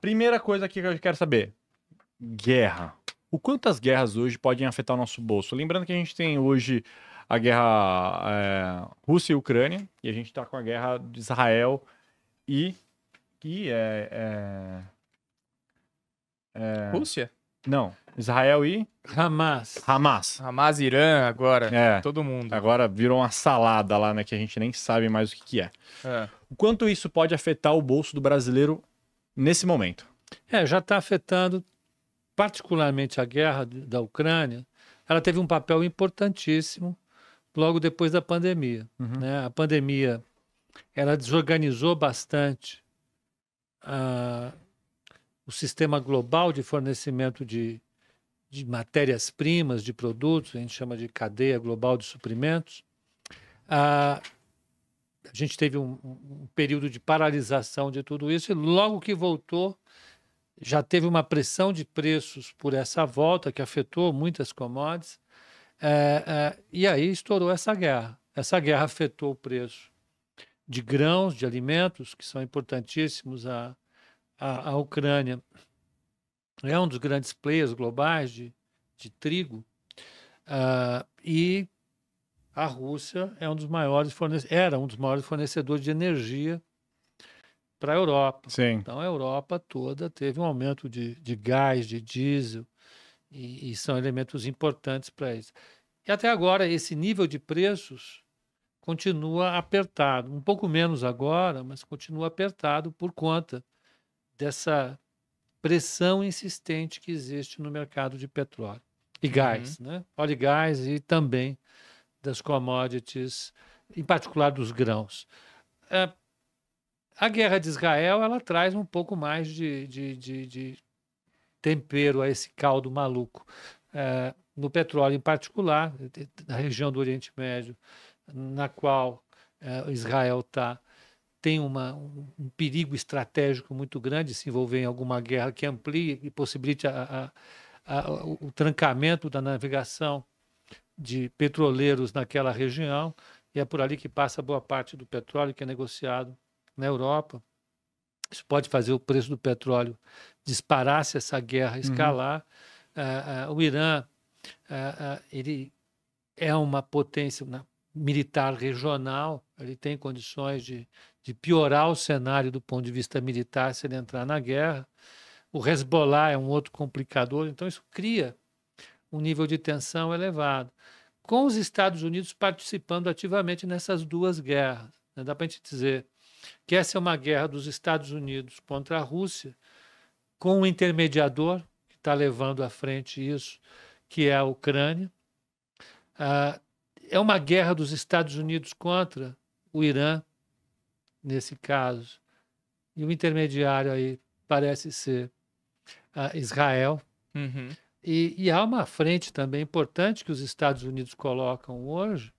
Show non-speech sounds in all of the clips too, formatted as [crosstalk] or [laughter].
Primeira coisa aqui que eu quero saber: guerra. O quanto as guerras hoje podem afetar o nosso bolso? Lembrando que a gente tem hoje a guerra é, Rússia e Ucrânia, e a gente está com a guerra de Israel e. e é, é, Rússia? Não. Israel e. Hamas. Hamas. Hamas, Irã, agora. É. Todo mundo. Agora virou uma salada lá, né? Que a gente nem sabe mais o que, que é. é. O quanto isso pode afetar o bolso do brasileiro nesse momento? É, já está afetando particularmente a guerra da Ucrânia. Ela teve um papel importantíssimo logo depois da pandemia. Uhum. Né? A pandemia ela desorganizou bastante a, o sistema global de fornecimento de, de matérias-primas, de produtos, a gente chama de cadeia global de suprimentos a gente teve um, um, período de paralisação de tudo isso, e logo que voltou, já teve uma pressão de preços por essa volta que afetou muitas commodities. É, é, e aí estourou essa guerra. Essa guerra afetou o preço de grãos, de alimentos, que são importantíssimos a a Ucrânia. É um dos grandes players globais de, de trigo. Uh, e a Rússia é um dos maiores era um dos maiores fornecedores de energia para a Europa. Sim. Então a Europa toda teve um aumento de, de gás, de diesel, e, e são elementos importantes para isso. E até agora esse nível de preços continua apertado, um pouco menos agora, mas continua apertado por conta dessa pressão insistente que existe no mercado de petróleo e uhum. gás, uhum. né? Óleo e gás e também das commodities, em particular dos grãos. É, a guerra de Israel ela traz um pouco mais de, de, de, de tempero a esse caldo maluco. É, no petróleo, em particular, na região do Oriente Médio, na qual é, Israel está, tem uma, um, um, perigo estratégico muito grande se envolver em alguma guerra que amplie e possibilite a, a, a, o trancamento da navegação de petroleiros naquela região, e é por ali que passa boa parte do petróleo que é negociado na Europa. Isso pode fazer o preço do petróleo disparar se essa guerra uhum. escalar. Uhum. Uh, uh, o Irã uh, ele é uma potência né, militar regional, ele tem condições de, de piorar o cenário do ponto de vista militar se ele entrar na guerra. O Hezbollah é um outro complicador, então isso cria um nível de tensão elevado, com os Estados Unidos participando ativamente nessas duas guerras. Né? Dá para a gente dizer que essa é uma guerra dos Estados Unidos contra a Rússia, com um intermediador que está levando à frente isso, que é a Ucrânia. Ah, é uma guerra dos Estados Unidos contra o Irã, nesse caso. E o intermediário aí parece ser ah, Israel. Uhum. E, e há uma frente também importante que os Estados Unidos colocam hoje,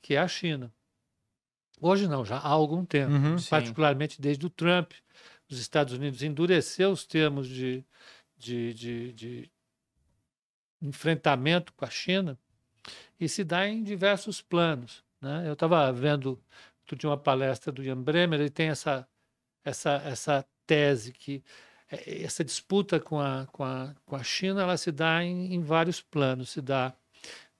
que é a China. Hoje não, já há algum tempo, uhum, particularmente sim. desde o Trump. Os Estados Unidos endureceu os termos de, de, de, de, enfrentamento com a China e se dá em diversos planos. Né? Eu estava vendo de uma palestra do Ian Bremer, ele tem essa, essa, essa tese que é, essa disputa com a, com a, com a China ela se dá em, em vários planos. Se dá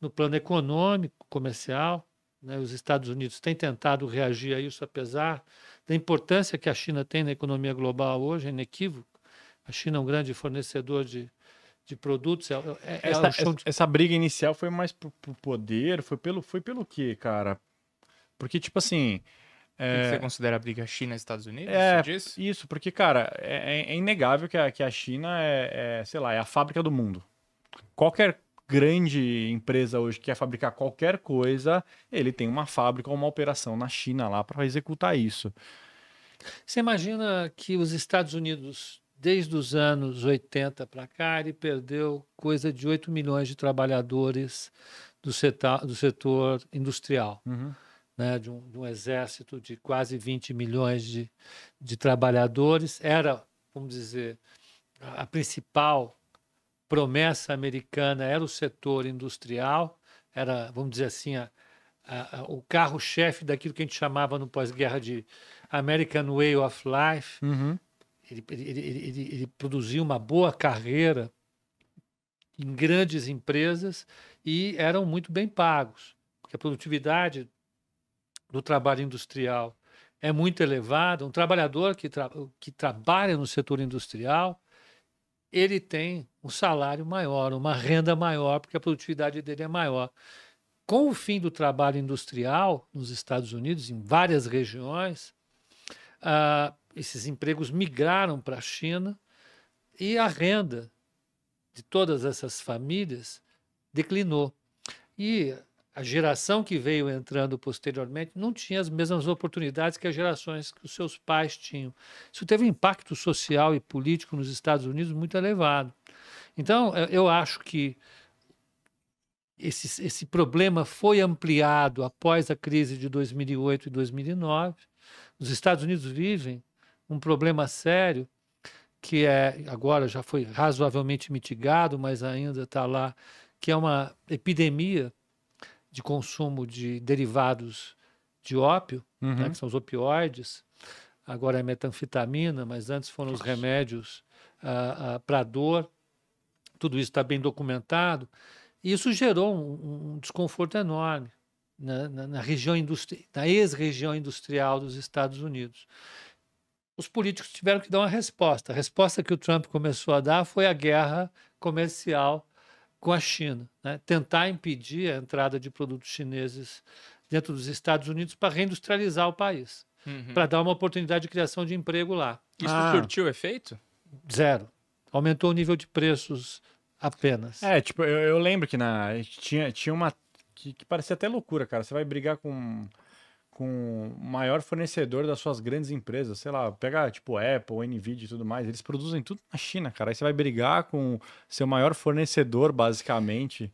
no plano econômico, comercial. Né? Os Estados Unidos têm tentado reagir a isso, apesar da importância que a China tem na economia global hoje, é inequívoco. A China é um grande fornecedor de, de produtos. É, é, é essa, de... essa, briga inicial foi mais por, o poder? Foi pelo, foi pelo quê, cara? Porque, tipo assim, é... Você considera a briga China e Estados Unidos? É, isso, porque, cara, é, é, é inegável que a, que a China é, é, sei lá, é a fábrica do mundo. Qualquer grande empresa hoje que quer fabricar qualquer coisa, ele tem uma fábrica ou uma operação na China lá para executar isso. Você imagina que os Estados Unidos, desde os anos 80 para cá, ele perdeu coisa de 8 milhões de trabalhadores do setor, do setor industrial. Uhum né, de, um, de, um, exército de quase 20 milhões de, de trabalhadores. Era, vamos dizer, a principal promessa americana era o setor industrial, era, vamos dizer assim, a, a, a, o carro-chefe daquilo que a gente chamava no pós-guerra de American Way of Life. Uhum. Ele, ele, ele, ele, produziu uma boa carreira em grandes empresas e eram muito bem pagos, porque a produtividade do trabalho industrial é muito elevada. Um trabalhador que, tra que trabalha no setor industrial, ele tem um salário maior, uma renda maior, porque a produtividade dele é maior. Com o fim do trabalho industrial nos Estados Unidos, em várias regiões, uh, esses empregos migraram para a China e a renda de todas essas famílias declinou. E a geração que veio entrando posteriormente não tinha as mesmas oportunidades que as gerações que os seus pais tinham. Isso teve um impacto social e político nos Estados Unidos muito elevado. Então, eh, eu acho que esse, esse problema foi ampliado após a crise de 2008 e 2009. Os Estados Unidos vivem um problema sério que é agora já foi razoavelmente mitigado, mas ainda está lá, que é uma epidemia de consumo de derivados de ópio, né, uhum. né, que são os opioides, agora é metanfetamina, mas antes foram os remédios uh, ah, uh, ah, para dor. Tudo isso está bem documentado. E isso gerou um, um desconforto enorme na, na, na região na ex-região industrial dos Estados Unidos. Os políticos tiveram que dar uma resposta. A resposta que o Trump começou a dar foi a guerra comercial com a China, né? tentar impedir a entrada de produtos chineses dentro dos Estados Unidos para reindustrializar o país, uhum. para dar uma oportunidade de criação de emprego lá. Isso ah, surtiu efeito? Zero. Aumentou o nível de preços apenas. É, tipo, eu, eu lembro que na tinha, tinha uma que, que, parecia até loucura, cara. Você vai brigar com com o maior fornecedor das suas grandes empresas, sei lá, pega tipo Apple, Nvidia e tudo mais, eles produzem tudo na China, cara. Aí você vai brigar com seu maior fornecedor, basicamente.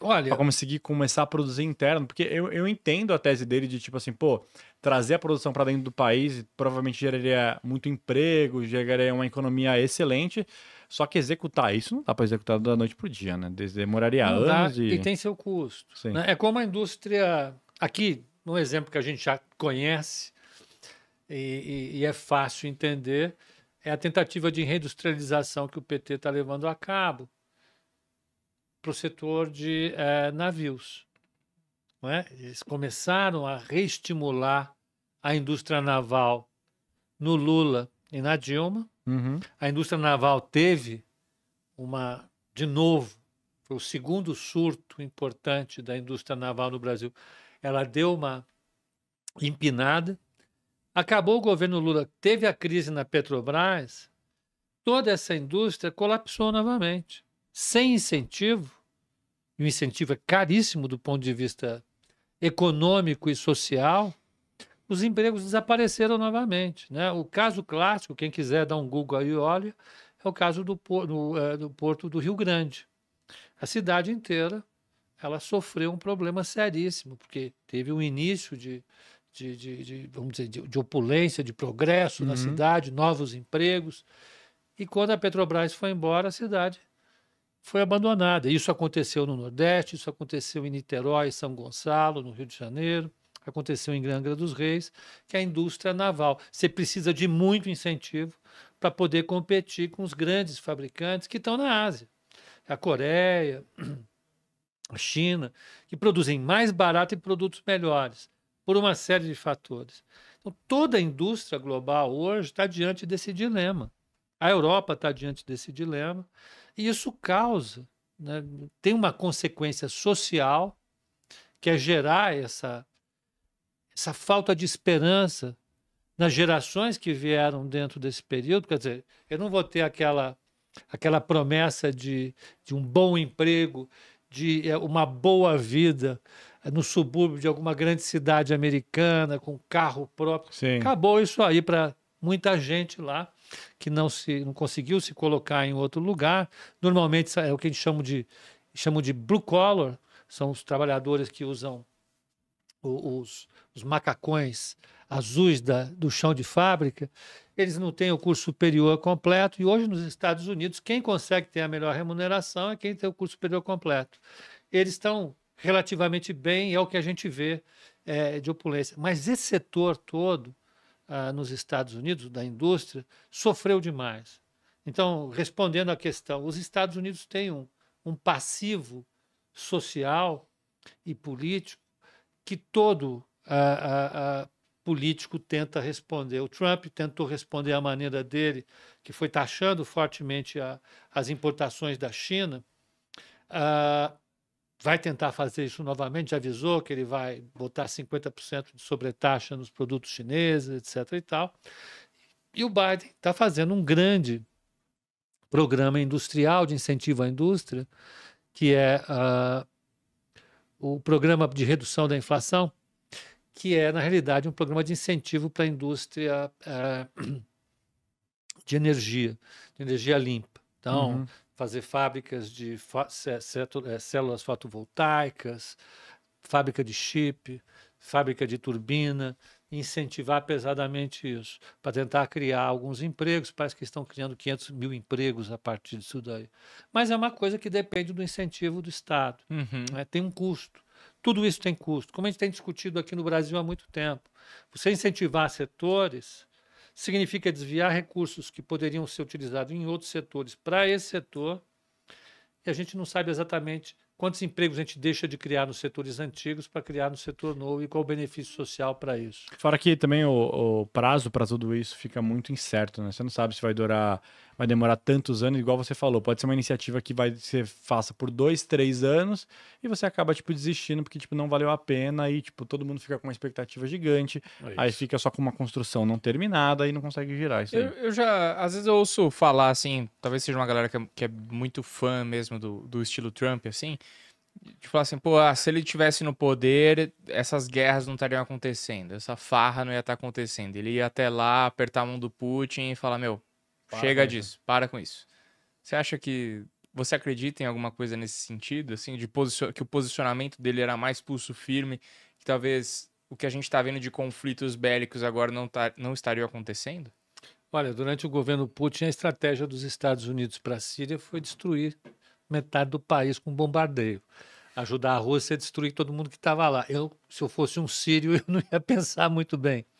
Olha, pra conseguir começar a produzir interno, porque eu, eu entendo a tese dele de tipo assim, pô, trazer a produção para dentro do país provavelmente geraria muito emprego, geraria uma economia excelente, só que executar isso não dá para executar da noite pro dia, né? Demoraria não anos dá, e... e tem seu custo. Né? É como a indústria aqui um exemplo que a gente já conhece e, e, e é fácil entender, é a tentativa de reindustrialização que o PT está levando a cabo para o setor de é, navios. Não é? Eles começaram a reestimular a indústria naval no Lula e na Dilma. Uhum. A indústria naval teve uma, de novo, foi o segundo surto importante da indústria naval no Brasil, ela deu uma empinada. Acabou o governo Lula, teve a crise na Petrobras, toda essa indústria colapsou novamente. Sem incentivo, e o incentivo é caríssimo do ponto de vista econômico e social, os empregos desapareceram novamente. Né? O caso clássico, quem quiser dar um Google aí olha, é o caso do, eh, do Porto do Rio Grande. A cidade inteira ela sofreu um problema seríssimo, porque teve um início de, de, de, de vamos dizer, de, de, opulência, de progresso uhum. na cidade, novos empregos. E quando a Petrobras foi embora, a cidade foi abandonada. Isso aconteceu no Nordeste, isso aconteceu em Niterói, São Gonçalo, no Rio de Janeiro, aconteceu em Granga dos Reis, que é a indústria naval. Você precisa de muito incentivo para poder competir com os grandes fabricantes que estão na Ásia. A Coreia, [clears throat] China, que produzem mais barato e produtos melhores, por uma série de fatores. Então, toda a indústria global hoje está diante desse dilema. A Europa está diante desse dilema, e isso causa, né, tem uma consequência social, que é gerar essa, essa falta de esperança nas gerações que vieram dentro desse período. Quer dizer, eu não vou ter aquela aquela promessa de, de um bom emprego, de é, uma boa vida é, no subúrbio de alguma grande cidade americana, com carro próprio. Sim. Acabou isso aí para muita gente lá que não se não conseguiu se colocar em outro lugar. Normalmente é o que a gente chama de chamam de blue collar, são os trabalhadores que usam os, os macacões azuis da, do chão de fábrica, eles não têm o curso superior completo. E hoje, nos Estados Unidos, quem consegue ter a melhor remuneração é quem tem o curso superior completo. Eles estão relativamente bem, é o que a gente vê é, de opulência. Mas esse setor todo, ah, nos Estados Unidos, da indústria, sofreu demais. Então, respondendo à questão, os Estados Unidos têm um, um passivo social e político que todo ah, ah, ah político tenta responder. O Trump tentou responder à maneira dele, que foi taxando fortemente a, as importações da China. Ah, vai tentar fazer isso novamente, já avisou que ele vai botar 50% de sobretaxa nos produtos chineses, etc. e tal. E o Biden está fazendo um grande programa industrial de incentivo à indústria, que é uh, o programa de redução da inflação, que é, na realidade, um programa de incentivo para a indústria é, [clears throat] de energia, de energia limpa. Então, uhum. fazer fábricas de eh, células fotovoltaicas, fábrica de chip, fábrica de turbina, incentivar pesadamente isso, para tentar criar alguns empregos. Parece que estão criando 500 mil empregos a partir disso daí. Mas é uma coisa que depende do incentivo do Estado. Uhum. Né? Tem um custo. Tudo isso tem custo, como a gente tem discutido aqui no Brasil há muito tempo. Você incentivar setores significa desviar recursos que poderiam ser utilizados em outros setores para esse setor, e a gente não sabe exatamente Quantos empregos a gente deixa de criar nos setores antigos para criar no setor novo e qual o benefício social para isso? Fora que também o, o prazo para tudo isso fica muito incerto, né? Você não sabe se vai durar, vai demorar tantos anos, igual você falou. Pode ser uma iniciativa que vai ser faça por dois, três anos e você acaba tipo desistindo porque tipo não valeu a pena e tipo todo mundo fica com uma expectativa gigante, é aí fica só com uma construção não terminada e não consegue girar isso. Eu, eu, já às vezes eu ouço falar assim, talvez seja uma galera que é, que é muito fã mesmo do, do estilo Trump assim de falar assim, pô, ah, se ele tivesse no poder, essas guerras não estariam acontecendo, essa farra não ia estar tá acontecendo. Ele ia até lá, apertar a mão do Putin e falar, meu, para chega disso, para com isso. Você acha que você acredita em alguma coisa nesse sentido, assim, de que o posicionamento dele era mais pulso firme, que talvez o que a gente está vendo de conflitos bélicos agora não, tá, não estaria acontecendo? Olha, durante o governo Putin, a estratégia dos Estados Unidos para a Síria foi destruir metade do país com bombardeio ajudar a Rússia a destruir todo mundo que estava lá. Eu, se eu fosse um sírio, [laughs] eu não ia pensar muito bem.